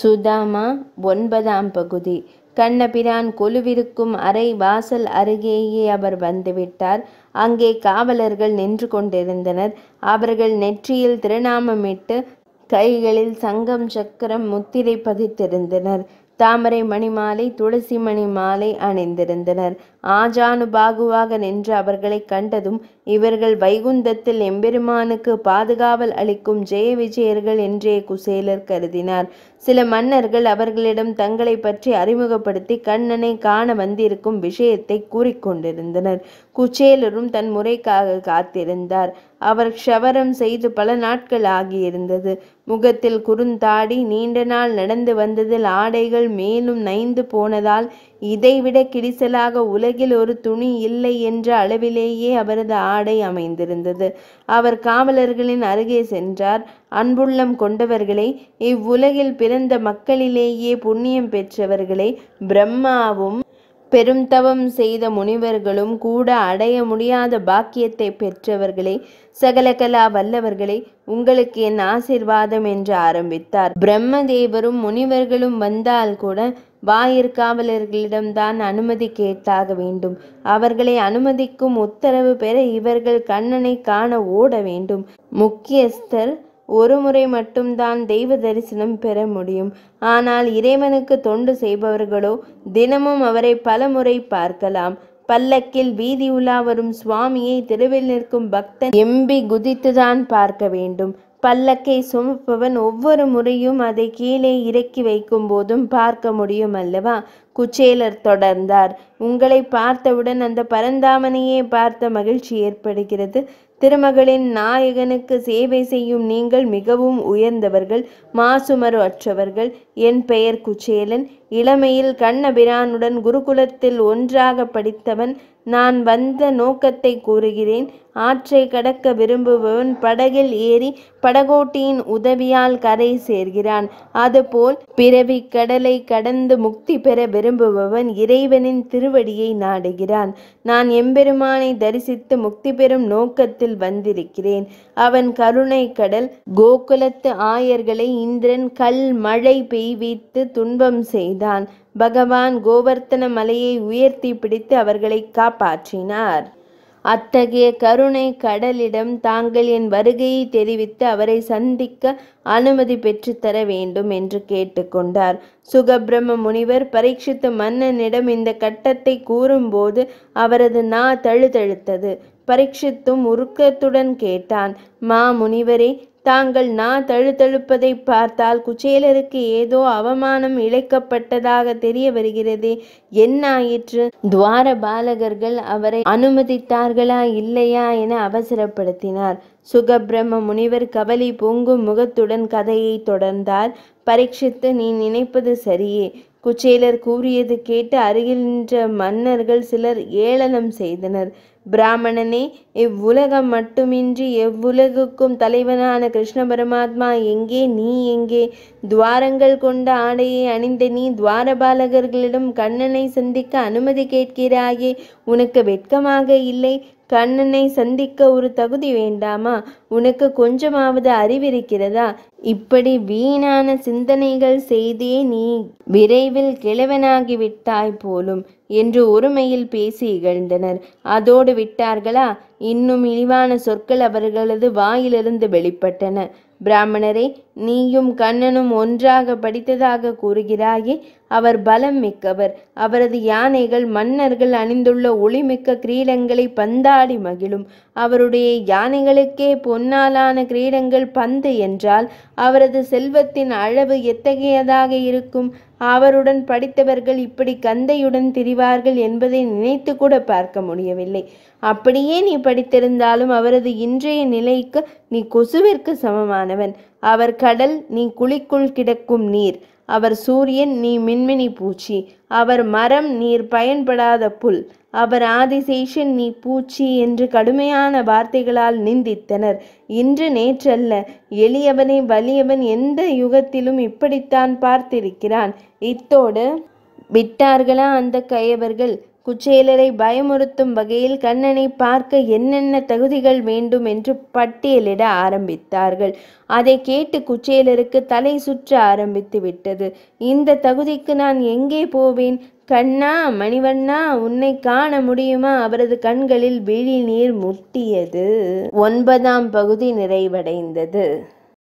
சுதாமா ஒன்பதாம் பகுதி கண்ணபிரான் கொலுவிருக்கும் அறை வாசல் அருகேயே அவர் வந்துவிட்டார் அங்கே காவலர்கள் நின்று கொண்டிருந்தனர் அவர்கள் நெற்றியில் திருநாமமிட்டு கைகளில் சங்கம் சக்கரம் முத்திரை பதித்திருந்தனர் தாமரை மணி மாலை துளசி மணி மாலை அணிந்திருந்தனர் ஆஜானு பாகுவாக நின்று அவர்களை கண்டதும் இவர்கள் வைகுந்தத்தில் எம்பெருமானுக்கு பாதுகாவல் அளிக்கும் ஜெய விஜயர்கள் என்றே குசேலர் கருதினார் சில மன்னர்கள் அவர்களிடம் தங்களை பற்றி அறிமுகப்படுத்தி கண்ணனை காண வந்திருக்கும் விஷயத்தை கூறிக்கொண்டிருந்தனர் குச்சேலரும் தன் முறைக்காக காத்திருந்தார் அவர் க்ஷவரம் செய்து பல நாட்கள் ஆகியிருந்தது முகத்தில் குறுந்தாடி நீண்ட நாள் நடந்து வந்ததில் ஆடைகள் மேலும் நைந்து போனதால் இதைவிட கிடிசலாக உலகில் ஒரு துணி இல்லை என்ற அளவிலேயே அவரது ஆடை அமைந்திருந்தது அவர் காவலர்களின் அருகே சென்றார் அன்புள்ளம் கொண்டவர்களை இவ்வுலகில் பிறந்த மக்களிலேயே புண்ணியம் பெற்றவர்களை பிரம்மாவும் பெரும் தவம் செய்த முனிவர்களும் கூட அடைய முடியாத பாக்கியத்தை பெற்றவர்களே சகலகலா வல்லவர்களை உங்களுக்கு என் ஆசிர்வாதம் என்று ஆரம்பித்தார் பிரம்மதேவரும் முனிவர்களும் வந்தால் கூட வாயிற்காவலர்களிடம்தான் அனுமதி கேட்டாக வேண்டும் அவர்களை அனுமதிக்கும் உத்தரவு பெற இவர்கள் கண்ணனை காண ஓட வேண்டும் முக்கியஸ்தர் ஒரு முறை மட்டும்தான் தெய்வ தரிசனம் பெற முடியும் ஆனால் இறைவனுக்கு தொண்டு செய்பவர்களோ தினமும் அவரை பல முறை பார்க்கலாம் பல்லக்கில் வீதி உலா வரும் சுவாமியை தெருவில் நிற்கும் பக்தன் எம்பி குதித்துதான் பார்க்க வேண்டும் பல்லக்கை சுமப்பவன் ஒவ்வொரு முறையும் அதை கீழே இறக்கி வைக்கும் போதும் பார்க்க முடியும் அல்லவா குச்சேலர் தொடர்ந்தார் உங்களை பார்த்தவுடன் அந்த பரந்தாமனையே பார்த்த மகிழ்ச்சி ஏற்படுகிறது திருமகளின் நாயகனுக்கு சேவை செய்யும் நீங்கள் மிகவும் உயர்ந்தவர்கள் மாசுமரு அற்றவர்கள் என் பெயர் குச்சேலன் இளமையில் கண்ணபிரானுடன் குருகுலத்தில் ஒன்றாக படித்தவன் நான் வந்த நோக்கத்தை கூறுகிறேன் ஆற்றை கடக்க விரும்புபவன் படகில் ஏறி படகோட்டியின் உதவியால் கரை சேர்கிறான் அதுபோல் பிறவி கடலை கடந்து முக்தி பெற விரும்புபவன் இறைவனின் திருவடியை நாடுகிறான் நான் எம்பெருமானை தரிசித்து முக்தி பெறும் நோக்கத்தில் வந்திருக்கிறேன் அவன் கருணை கடல் கோகுலத்து ஆயர்களை இந்திரன் கல் மழை பெய்வித்து துன்பம் செய்து செய்தான் பகவான் கோவர்த்தன மலையை உயர்த்தி பிடித்து அவர்களை காப்பாற்றினார் அத்தகைய கருணை கடலிடம் தாங்கள் என் வருகையை தெரிவித்து அவரை சந்திக்க அனுமதி பெற்றுத்தர வேண்டும் என்று கேட்டுக்கொண்டார் சுகபிரம முனிவர் பரீட்சித்து மன்னனிடம் இந்த கட்டத்தை கூறும்போது அவரது நா தழுதழுத்தது பரீட்சித்தும் உருக்கத்துடன் கேட்டான் மா முனிவரே தாங்கள் நா தழுதழுப்பதை பார்த்தால் குச்சேலருக்கு ஏதோ அவமானம் இழைக்கப்பட்டதாக தெரிய வருகிறதே என்னாயிற்று துவார பாலகர்கள் அவரை அனுமதித்தார்களா இல்லையா என அவசரப்படுத்தினார் சுகப்பிரம முனிவர் கவலை பொங்கும் முகத்துடன் கதையை தொடர்ந்தார் பரீட்சித்து நீ நினைப்பது சரியே குச்சேலர் கூறியது கேட்டு அருகில் நின்ற மன்னர்கள் சிலர் ஏளனம் செய்தனர் பிராமணனே இவ்வுலகம் மட்டுமின்றி எவ்வுலகுக்கும் தலைவனான கிருஷ்ண பரமாத்மா எங்கே நீ எங்கே துவாரங்கள் கொண்ட ஆடையை அணிந்த நீ துவாரபாலகர்களிடம் கண்ணனை சந்திக்க அனுமதி கேட்கிறாயே உனக்கு வெட்கமாக இல்லை கண்ணனை சந்திக்க ஒரு தகுதி வேண்டாமா உனக்கு கொஞ்சமாவது அறிவிருக்கிறதா இப்படி வீணான சிந்தனைகள் செய்தே நீ விரைவில் கிழவனாகிவிட்டாய் போலும் என்று ஒருமையில் பேசி இகழ்ந்தனர் அதோடு விட்டார்களா இன்னும் இழிவான சொற்கள் அவர்களது வாயிலிருந்து வெளிப்பட்டன பிராமணரே நீயும் கண்ணனும் ஒன்றாக படித்ததாக கூறுகிறாயே அவர் பலம் மிக்கவர் அவரது யானைகள் மன்னர்கள் அணிந்துள்ள ஒளிமிக்க கிரீடங்களை பந்தாடி மகிழும் அவருடைய யானைகளுக்கே போ பொன்னாலான கிரீடங்கள் பந்து என்றால் அவரது செல்வத்தின் அளவு எத்தகையதாக இருக்கும் அவருடன் படித்தவர்கள் இப்படி கந்தையுடன் திரிவார்கள் என்பதை நினைத்து கூட பார்க்க முடியவில்லை அப்படியே நீ படித்திருந்தாலும் அவரது இன்றைய நிலைக்கு நீ கொசுவிற்கு சமமானவன் அவர் கடல் நீ குழிக்குள் கிடக்கும் நீர் அவர் சூரியன் நீ மின்மினி பூச்சி அவர் மரம் நீர் பயன்படாத புல் அவர் ஆதிசேஷன் நீ பூச்சி என்று கடுமையான வார்த்தைகளால் நிந்தித்தனர் இன்று நேற்றல்ல எளியவனை வலியவன் எந்த யுகத்திலும் இப்படித்தான் பார்த்திருக்கிறான் இத்தோடு விட்டார்களா அந்த கயவர்கள் குச்சேலரை பயமுறுத்தும் வகையில் கண்ணனை பார்க்க என்னென்ன தகுதிகள் வேண்டும் என்று பட்டியலிட ஆரம்பித்தார்கள் அதை கேட்டு குச்சேலருக்கு தலை சுற்ற ஆரம்பித்து விட்டது இந்த தகுதிக்கு நான் எங்கே போவேன் கண்ணா மணிவண்ணா உன்னை காண முடியுமா அவரது கண்களில் விழிநீர் முட்டியது ஒன்பதாம் பகுதி நிறைவடைந்தது